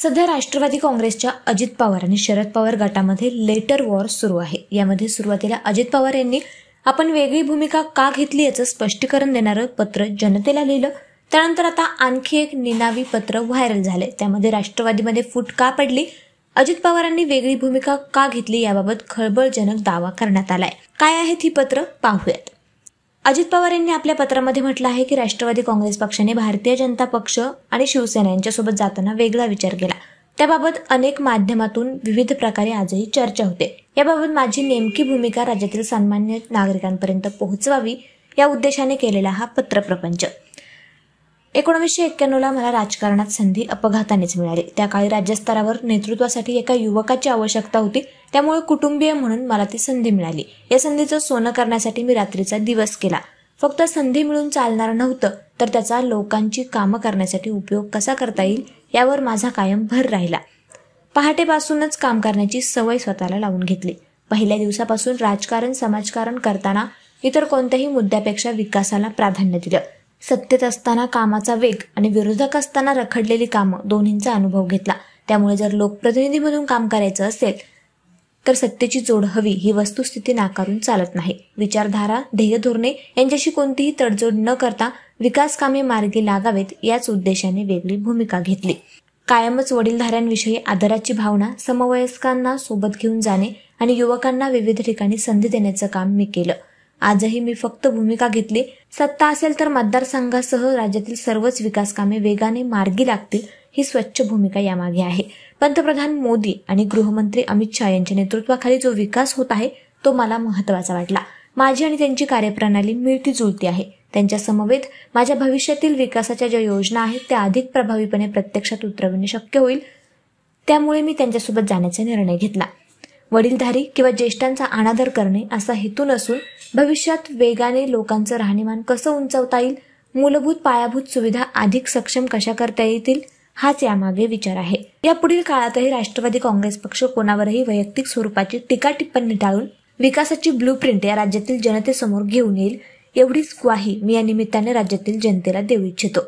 सध्या राष्ट्रवादी काँग्रेसच्या अजित पवार आणि शरद पवार गटामध्ये लेटर वॉर सुरू आहे यामध्ये सुरुवातीला अजित पवार यांनी आपण वेगळी भूमिका का घेतली याचं स्पष्टीकरण देणारं पत्र जनतेला लिहिलं त्यानंतर आता आणखी एक निनावी पत्र व्हायरल झाले त्यामध्ये राष्ट्रवादीमध्ये फूट का पडली अजित पवारांनी वेगळी भूमिका का घेतली याबाबत खळबळजनक दावा करण्यात आलाय काय आहेत ही पत्र पाहूयात अजित पवार यांनी आपल्या पत्रामध्ये म्हटलं आहे की राष्ट्रवादी काँग्रेस पक्षाने भारतीय जनता पक्ष आणि शिवसेना यांच्यासोबत जाताना वेगळा विचार केला त्याबाबत अनेक माध्यमातून विविध प्रकारे आजही चर्चा होते याबाबत माझी नेमकी भूमिका राज्यातील सामान्य नागरिकांपर्यंत पोहोचवावी या उद्देशाने केलेला हा पत्रप्रपंच एकोणीसशे ला मला राजकारणात संधी अपघातानेच मिळाली त्या काळी राज्यस्तरावर नेतृत्वासाठी एका युवकाची आवश्यकता होती त्यामुळे कुटुंबीय म्हणून मला ती संधी मिळाली या संधीचं सोनं करण्यासाठी मी रात्रीचा दिवस केला फक्त संधी मिळून चालणार नव्हतं तर त्याचा लोकांची कामं करण्यासाठी उपयोग कसा करता येईल यावर माझा कायम भर राहिला पहाटेपासूनच काम करण्याची सवय स्वतःला लावून घेतली पहिल्या दिवसापासून राजकारण समाजकारण करताना इतर कोणत्याही मुद्द्यापेक्षा विकासाला प्राधान्य दिलं सत्तेत असताना कामाचा वेग आणि विरोधक असताना रखडलेली कामं दोन्हींचा अनुभव घेतला त्यामुळे जर लोकप्रतिनिधी म्हणून काम करायचं असेल तर सत्तेची जोड हवी ही वस्तुस्थिती नाकारून चालत नाही विचारधारा ध्येय धोरणे यांच्याशी कोणतीही तडजोड न करता विकास कामे मार्गी लागावेत याच उद्देशाने वेगळी भूमिका घेतली कायमच वडीलधाऱ्यांविषयी आदराची भावना समवयस्कांना सोबत घेऊन जाणे आणि युवकांना विविध ठिकाणी संधी देण्याचं काम मी केलं आजही मी फक्त भूमिका घेतली सत्ता असेल तर मतदारसंघासह राज्यातील सर्वच विकास कामे वेगाने मार्गी लागतील ही स्वच्छ भूमिका यामागे आहे पंतप्रधान मोदी आणि गृहमंत्री अमित शहा यांच्या नेतृत्वाखाली जो विकास होत आहे तो मला महत्वाचा वाटला माझी आणि त्यांची कार्यप्रणाली मिळती जुळती आहे त्यांच्या समवेत माझ्या भविष्यातील विकासाच्या ज्या योजना आहेत त्या अधिक प्रभावीपणे प्रत्यक्षात उतरविणे शक्य होईल त्यामुळे मी त्यांच्यासोबत जाण्याचा निर्णय घेतला वडीलधारी किंवा ज्येष्ठांचा अनादर करणे असा हेतू नसून भविष्यात वेगाने लोकांचं राहणीमान कसं उंचावता येईल मूलभूत पायाभूत सुविधा अधिक सक्षम कशा करता येतील हाच यामागे विचार आहे या पुढील काळातही राष्ट्रवादी काँग्रेस पक्ष कोणावरही वैयक्तिक स्वरूपाची टीका टिप्पणी टाळून विकासाची ब्लू प्रिंट या राज्यातील जनतेसमोर घेऊन येईल एवढीच ग्वाही मी या निमित्ताने राज्यातील जनतेला देऊ इच्छितो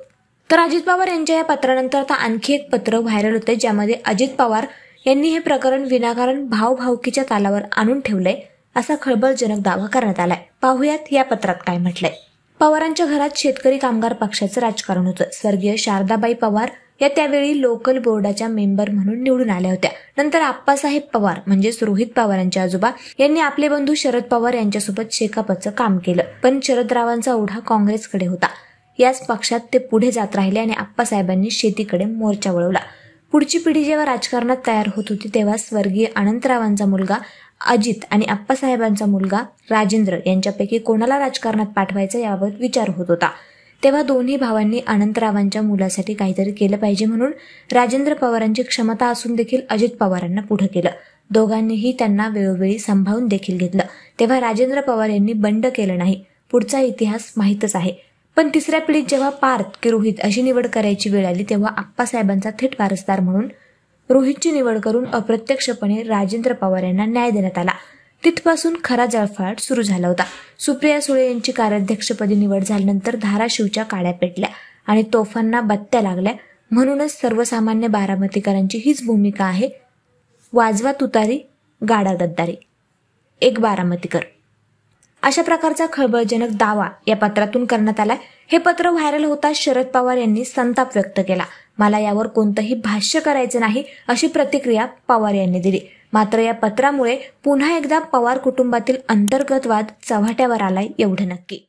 तर अजित पवार यांच्या या पत्रानंतर आता आणखी एक पत्र व्हायरल होते ज्यामध्ये अजित पवार यांनी हे प्रकरण विनाकारण भावभावकीच्या तालावर आणून ठेवलंय असा खळबळजनक दावा करण्यात आलाय पाहुयात या पत्रात काय म्हटलंय पवारांच्या घरात शेतकरी कामगार पक्षाचं राजकारण होतं स्वर्गीय शारदाबाई पवार या त्यावेळी लोकल बोर्डाच्या मेंबर म्हणून निवडून आल्या होत्या नंतर आप्पासाहेब पवार म्हणजेच रोहित पवार यांचे आजोबा यांनी आपले बंधू शरद पवार यांच्यासोबत शेकापचं काम केलं पण शरदरावांचा ओढा काँग्रेसकडे होता याच पक्षात ते पुढे जात राहिले आणि आप्पासाहेबांनी शेतीकडे मोर्चा वळवला पुढची पिढी जेव्हा राजकारणात तयार होत होती तेव्हा स्वर्गीय अनंतरावांचा मुलगा अजित आणि आप्पासाहेबांचा मुलगा राजेंद्र यांच्यापैकी कोणाला राजकारणात पाठवायचा याबाबत विचार होत होता तेव्हा दोन्ही भावांनी अनंतरावांच्या मुलासाठी काहीतरी केलं पाहिजे म्हणून राजेंद्र पवारांची क्षमता असून देखील अजित पवारांना पुढं केलं दोघांनीही त्यांना वेळोवेळी सांभाळून देखील घेतलं तेव्हा राजेंद्र पवार यांनी बंड केलं नाही पुढचा इतिहास माहीतच आहे पण तिसऱ्या पिढीत जेव्हा पार्थ की रोहित अशी निवड करायची वेळ आली तेव्हा आप्पासाहेबांचा थेट वारसदार म्हणून रोहितची निवड करून अप्रत्यक्षपणे राजेंद्र पवार यांना न्याय देण्यात आला तिथपासून खरा जळफाट सुरू झाला होता सुप्रिया सुळे यांची कार्याध्यक्षपदी निवड झाल्यानंतर धाराशिवच्या काड्या पेटल्या आणि तोफांना बत्त्या लागल्या म्हणूनच सर्वसामान्य बारामतीकरांची हीच भूमिका आहे वाजवा तुतारी गाडा गद्दारी एक बारामतीकर अशा प्रकारचा खळबळजनक दावा या पत्रातून करण्यात आलाय हे पत्र व्हायरल होताच शरद पवार यांनी संताप व्यक्त केला मला यावर कोणतंही भाष्य करायचं नाही अशी प्रतिक्रिया पवार यांनी दिली मात्र या पत्रामुळे पुन्हा एकदा पवार कुटुंबातील अंतर्गत वाद चव्हाट्यावर आलाय एवढं नक्की